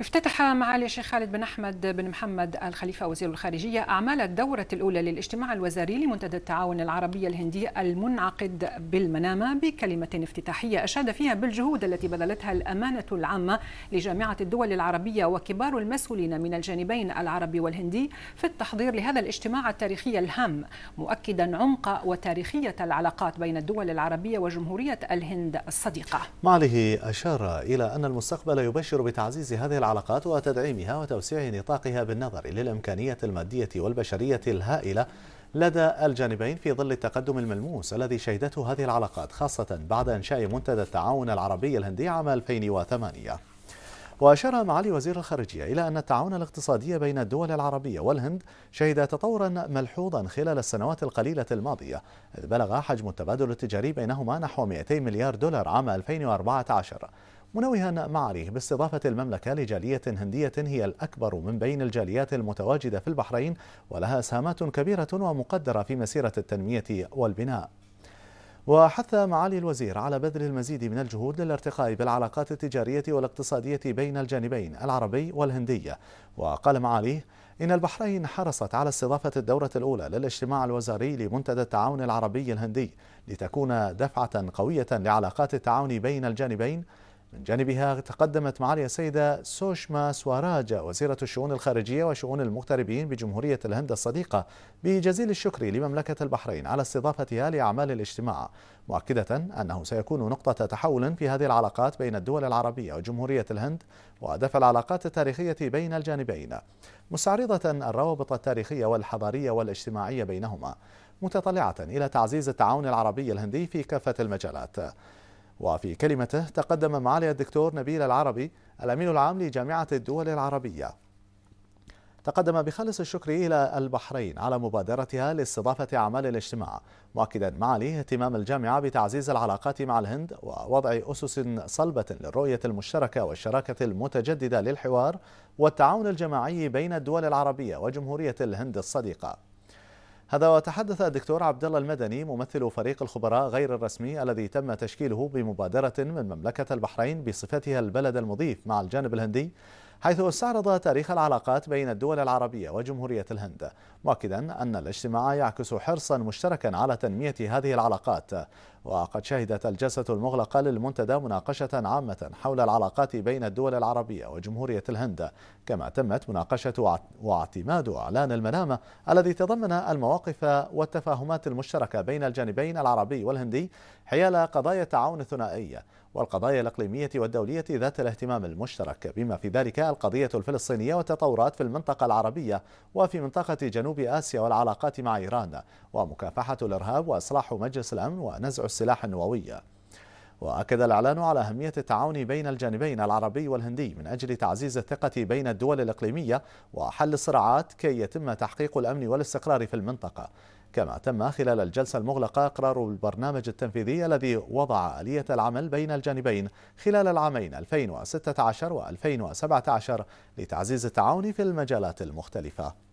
افتتح معالي الشيخ خالد بن أحمد بن محمد الخليفة وزير الخارجية أعمال الدورة الأولى للاجتماع الوزاري لمنتدى التعاون العربي الهندي المنعقد بالمنامة بكلمة افتتاحية أشاد فيها بالجهود التي بذلتها الأمانة العامة لجامعة الدول العربية وكبار المسؤولين من الجانبين العربي والهندي في التحضير لهذا الاجتماع التاريخي الهام مؤكدا عمق وتاريخية العلاقات بين الدول العربية وجمهورية الهند الصديقة. معاليه أشار إلى أن المستقبل يبشر بتعزيز هذه العلاقات وتدعيمها وتوسيع نطاقها بالنظر للإمكانية المادية والبشرية الهائلة لدى الجانبين في ظل التقدم الملموس الذي شهدته هذه العلاقات خاصة بعد إنشاء منتدى التعاون العربي الهندي عام 2008 وأشار معالي وزير الخارجية إلى أن التعاون الاقتصادي بين الدول العربية والهند شهد تطورا ملحوظا خلال السنوات القليلة الماضية إذ بلغ حجم التبادل التجاري بينهما نحو 200 مليار دولار عام 2014 منوها معاليه باستضافة المملكة لجالية هندية هي الأكبر من بين الجاليات المتواجدة في البحرين ولها سهامات كبيرة ومقدرة في مسيرة التنمية والبناء وحث معالي الوزير على بذل المزيد من الجهود للارتقاء بالعلاقات التجارية والاقتصادية بين الجانبين العربي والهندي وقال معاليه إن البحرين حرصت على استضافة الدورة الأولى للاجتماع الوزاري لمنتدى التعاون العربي الهندي لتكون دفعة قوية لعلاقات التعاون بين الجانبين من جانبها تقدمت معالي السيدة سوشما سواراجا وزيرة الشؤون الخارجية وشؤون المغتربين بجمهورية الهند الصديقة بجزيل الشكر لمملكة البحرين على استضافتها لأعمال الاجتماع مؤكدة أنه سيكون نقطة تحول في هذه العلاقات بين الدول العربية وجمهورية الهند وهدف العلاقات التاريخية بين الجانبين مستعرضة الروابط التاريخية والحضارية والاجتماعية بينهما متطلعة إلى تعزيز التعاون العربي الهندي في كافة المجالات وفي كلمته تقدم معالي الدكتور نبيل العربي الأمين العام لجامعة الدول العربية تقدم بخالص الشكر إلى البحرين على مبادرتها لاستضافة أعمال الاجتماع مؤكدا معالي اهتمام الجامعة بتعزيز العلاقات مع الهند ووضع أسس صلبة للرؤية المشتركة والشراكة المتجددة للحوار والتعاون الجماعي بين الدول العربية وجمهورية الهند الصديقة هذا وتحدث الدكتور عبد الله المدني ممثل فريق الخبراء غير الرسمي الذي تم تشكيله بمبادرة من مملكة البحرين بصفتها البلد المضيف مع الجانب الهندي حيث استعرض تاريخ العلاقات بين الدول العربية وجمهورية الهند مؤكدا أن الاجتماع يعكس حرصا مشتركا على تنمية هذه العلاقات وقد شهدت الجلسة المغلقة للمنتدى مناقشة عامة حول العلاقات بين الدول العربية وجمهورية الهند كما تمت مناقشة واعتماد إعلان المنامة الذي تضمن المواقف والتفاهمات المشتركة بين الجانبين العربي والهندي حيال قضايا التعاون الثنائية والقضايا الإقليمية والدولية ذات الاهتمام المشترك بما في ذلك القضية الفلسطينية والتطورات في المنطقة العربية وفي منطقة جنوب آسيا والعلاقات مع إيران ومكافحة الإرهاب وإصلاح مجلس الأمن ونزع السلاح النووي وأكد الإعلان على أهمية التعاون بين الجانبين العربي والهندي من أجل تعزيز الثقة بين الدول الإقليمية وحل الصراعات كي يتم تحقيق الأمن والاستقرار في المنطقة كما تم خلال الجلسة المغلقة إقرار البرنامج التنفيذي الذي وضع آلية العمل بين الجانبين خلال العامين 2016 و 2017 لتعزيز التعاون في المجالات المختلفة